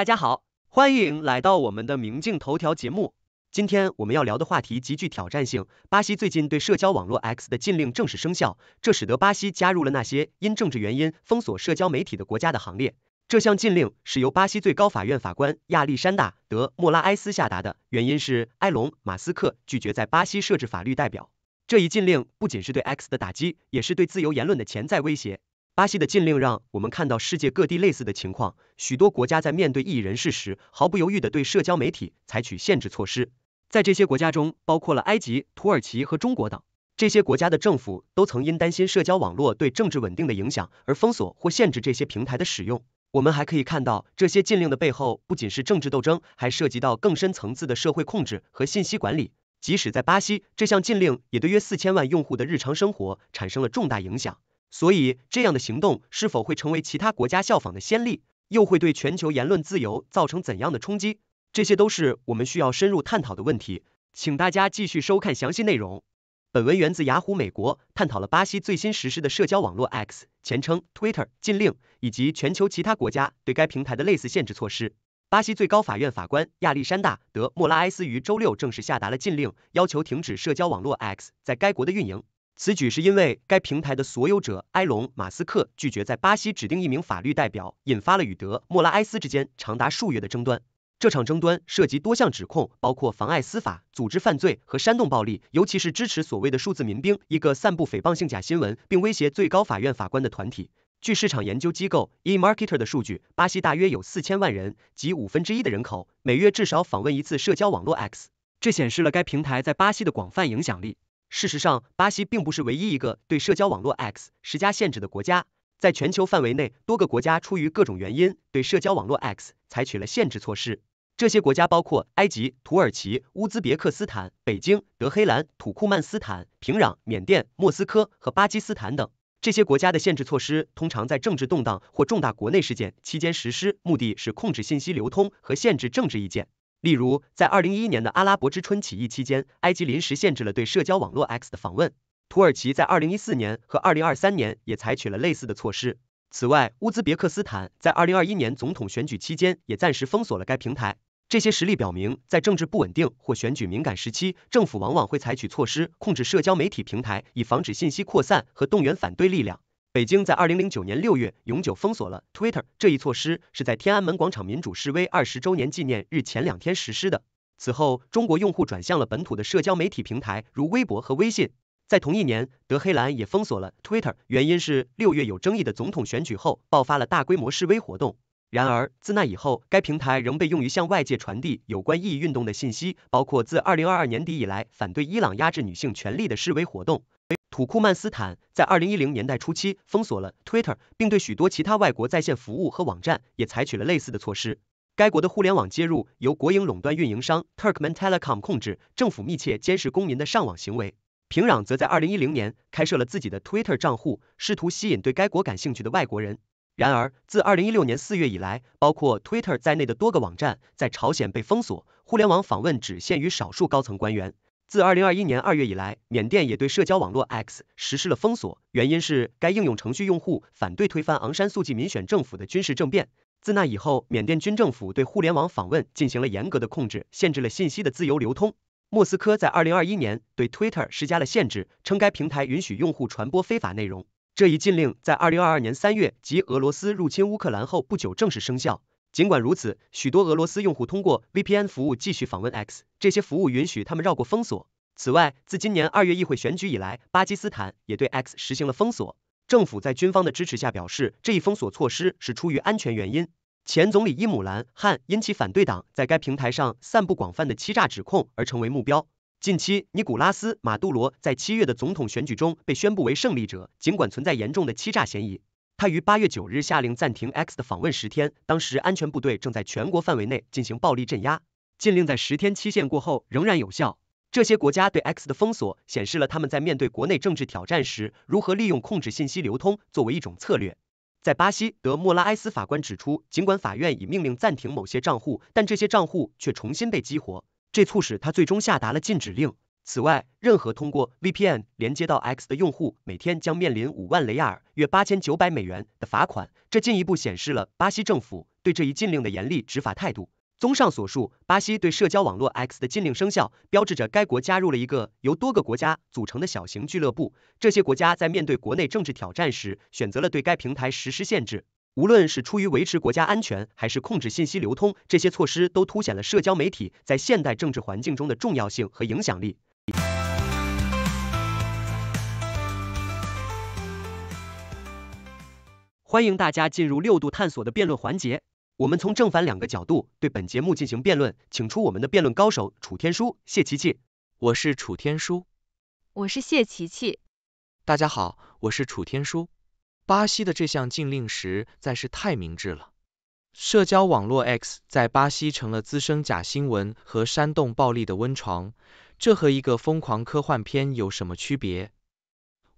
大家好，欢迎来到我们的明镜头条节目。今天我们要聊的话题极具挑战性。巴西最近对社交网络 X 的禁令正式生效，这使得巴西加入了那些因政治原因封锁社交媒体的国家的行列。这项禁令是由巴西最高法院法官亚历山大·德·莫拉埃斯下达的，原因是埃隆·马斯克拒绝在巴西设置法律代表。这一禁令不仅是对 X 的打击，也是对自由言论的潜在威胁。巴西的禁令让我们看到世界各地类似的情况。许多国家在面对异议人士时，毫不犹豫的对社交媒体采取限制措施。在这些国家中，包括了埃及、土耳其和中国等。这些国家的政府都曾因担心社交网络对政治稳定的影响而封锁或限制这些平台的使用。我们还可以看到，这些禁令的背后不仅是政治斗争，还涉及到更深层次的社会控制和信息管理。即使在巴西，这项禁令也对约四千万用户的日常生活产生了重大影响。所以，这样的行动是否会成为其他国家效仿的先例，又会对全球言论自由造成怎样的冲击，这些都是我们需要深入探讨的问题。请大家继续收看详细内容。本文源自雅虎美国，探讨了巴西最新实施的社交网络 X（ 前称 Twitter） 禁令，以及全球其他国家对该平台的类似限制措施。巴西最高法院法官亚历山大·德·莫拉埃斯于周六正式下达了禁令，要求停止社交网络 X 在该国的运营。此举是因为该平台的所有者埃隆·马斯克拒绝在巴西指定一名法律代表，引发了与德·莫拉埃斯之间长达数月的争端。这场争端涉及多项指控，包括妨碍司法、组织犯罪和煽动暴力，尤其是支持所谓的数字民兵——一个散布诽谤性假新闻并威胁最高法院法官的团体。据市场研究机构 eMarketer 的数据，巴西大约有四千万人，即五分之一的人口，每月至少访问一次社交网络 X，这显示了该平台在巴西的广泛影响力。事实上，巴西并不是唯一一个对社交网络 X 施加限制的国家。在全球范围内，多个国家出于各种原因对社交网络 X 采取了限制措施。这些国家包括埃及、土耳其、乌兹别克斯坦、北京、德黑兰、土库曼斯坦、平壤、缅甸、莫斯科和巴基斯坦等。这些国家的限制措施通常在政治动荡或重大国内事件期间实施，目的是控制信息流通和限制政治意见。例如，在二零一一年的阿拉伯之春起义期间，埃及临时限制了对社交网络 X 的访问。土耳其在二零一四年和二零二三年也采取了类似的措施。此外，乌兹别克斯坦在二零二一年总统选举期间也暂时封锁了该平台。这些实例表明，在政治不稳定或选举敏感时期，政府往往会采取措施控制社交媒体平台，以防止信息扩散和动员反对力量。北京在二零零九年六月永久封锁了 Twitter，这一措施是在天安门广场民主示威二十周年纪念日前两天实施的。此后，中国用户转向了本土的社交媒体平台，如微博和微信。在同一年，德黑兰也封锁了 Twitter，原因是六月有争议的总统选举后爆发了大规模示威活动。然而，自那以后，该平台仍被用于向外界传递有关意义运动的信息，包括自二零二二年底以来反对伊朗压制女性权利的示威活动。土库曼斯坦在二零一零年代初期封锁了 Twitter，并对许多其他外国在线服务和网站也采取了类似的措施。该国的互联网接入由国营垄断运营商 Turkmen Telecom 控制，政府密切监视公民的上网行为。平壤则在二零一零年开设了自己的 Twitter 账户，试图吸引对该国感兴趣的外国人。然而，自二零一六年四月以来，包括 Twitter 在内的多个网站在朝鲜被封锁，互联网访问只限于少数高层官员。自2021年2月以来，缅甸也对社交网络 X 实施了封锁，原因是该应用程序用户反对推翻昂山素季民选政府的军事政变。自那以后，缅甸军政府对互联网访问进行了严格的控制，限制了信息的自由流通。莫斯科在2021年对 Twitter 施加了限制，称该平台允许用户传播非法内容。这一禁令在2022年3月及俄罗斯入侵乌克兰后不久正式生效。尽管如此，许多俄罗斯用户通过 VPN 服务继续访问 X。这些服务允许他们绕过封锁。此外，自今年二月议会选举以来，巴基斯坦也对 X 实行了封锁。政府在军方的支持下表示，这一封锁措施是出于安全原因。前总理伊姆兰·汗因其反对党在该平台上散布广泛的欺诈指控而成为目标。近期，尼古拉斯·马杜罗在七月的总统选举中被宣布为胜利者，尽管存在严重的欺诈嫌疑。他于八月九日下令暂停 X 的访问十天，当时安全部队正在全国范围内进行暴力镇压。禁令在十天期限过后仍然有效。这些国家对 X 的封锁显示了他们在面对国内政治挑战时如何利用控制信息流通作为一种策略。在巴西，德莫拉埃斯法官指出，尽管法院已命令暂停某些账户，但这些账户却重新被激活，这促使他最终下达了禁止令。此外，任何通过 VPN 连接到 X 的用户，每天将面临五万雷亚尔（约八千九百美元）的罚款。这进一步显示了巴西政府对这一禁令的严厉执法态度。综上所述，巴西对社交网络 X 的禁令生效，标志着该国加入了一个由多个国家组成的小型俱乐部。这些国家在面对国内政治挑战时，选择了对该平台实施限制。无论是出于维持国家安全，还是控制信息流通，这些措施都凸显了社交媒体在现代政治环境中的重要性和影响力。欢迎大家进入六度探索的辩论环节，我们从正反两个角度对本节目进行辩论，请出我们的辩论高手楚天舒、谢琪琪。我是楚天舒，我是谢琪琪。大家好，我是楚天舒。巴西的这项禁令实在是太明智了。社交网络 X 在巴西成了滋生假新闻和煽动暴力的温床，这和一个疯狂科幻片有什么区别？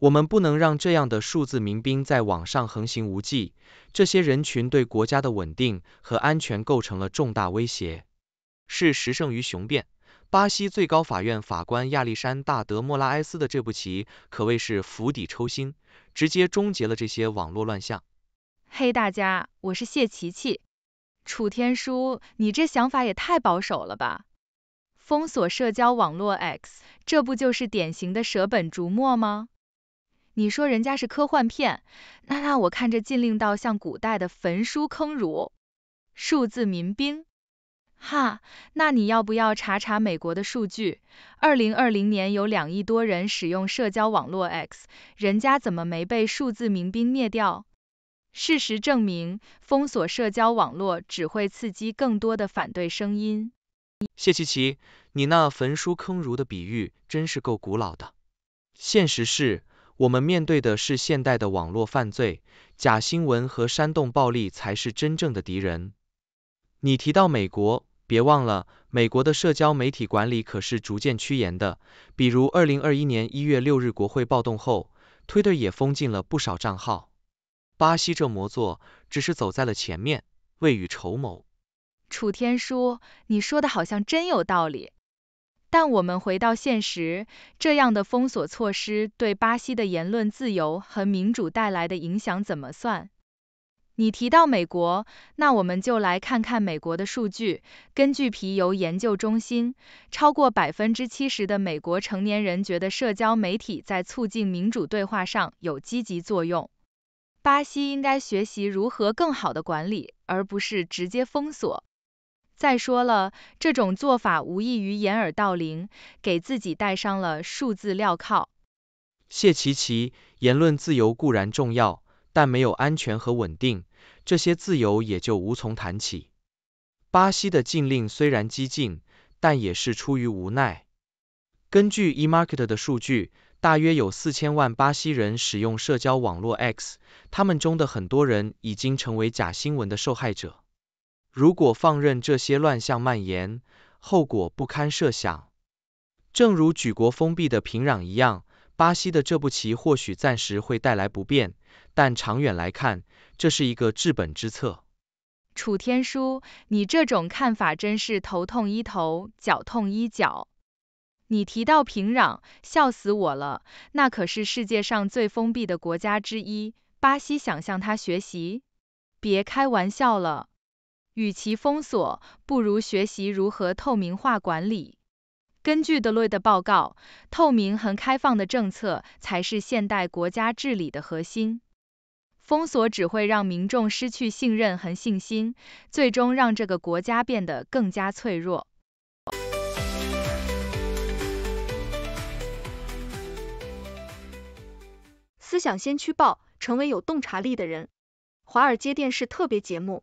我们不能让这样的数字民兵在网上横行无忌，这些人群对国家的稳定和安全构成了重大威胁。事实胜于雄辩，巴西最高法院法官亚历山大·德·莫拉埃斯的这步棋可谓是釜底抽薪，直接终结了这些网络乱象。嘿，大家，我是谢琪琪。楚天舒，你这想法也太保守了吧？封锁社交网络 X，这不就是典型的舍本逐末吗？你说人家是科幻片，那那我看这禁令到像古代的焚书坑儒，数字民兵，哈，那你要不要查查美国的数据？二零二零年有两亿多人使用社交网络 X，人家怎么没被数字民兵灭掉？事实证明，封锁社交网络只会刺激更多的反对声音。谢琪琪，你那焚书坑儒的比喻真是够古老的。现实是。我们面对的是现代的网络犯罪、假新闻和煽动暴力才是真正的敌人。你提到美国，别忘了，美国的社交媒体管理可是逐渐趋严的。比如二零二一年一月六日国会暴动后，推特也封禁了不少账号。巴西这魔作只是走在了前面，未雨绸缪。楚天舒，你说的好像真有道理。但我们回到现实，这样的封锁措施对巴西的言论自由和民主带来的影响怎么算？你提到美国，那我们就来看看美国的数据。根据皮尤研究中心，超过百分之七十的美国成年人觉得社交媒体在促进民主对话上有积极作用。巴西应该学习如何更好的管理，而不是直接封锁。再说了，这种做法无异于掩耳盗铃，给自己戴上了数字镣铐。谢奇奇，言论自由固然重要，但没有安全和稳定，这些自由也就无从谈起。巴西的禁令虽然激进，但也是出于无奈。根据 e m a r k e t e 的数据，大约有4000万巴西人使用社交网络 X，他们中的很多人已经成为假新闻的受害者。如果放任这些乱象蔓延，后果不堪设想。正如举国封闭的平壤一样，巴西的这步棋或许暂时会带来不便，但长远来看，这是一个治本之策。楚天舒，你这种看法真是头痛医头，脚痛医脚。你提到平壤，笑死我了，那可是世界上最封闭的国家之一，巴西想向他学习？别开玩笑了。与其封锁，不如学习如何透明化管理。根据德瑞的报告，透明和开放的政策才是现代国家治理的核心。封锁只会让民众失去信任和信心，最终让这个国家变得更加脆弱。思想先驱报，成为有洞察力的人。华尔街电视特别节目。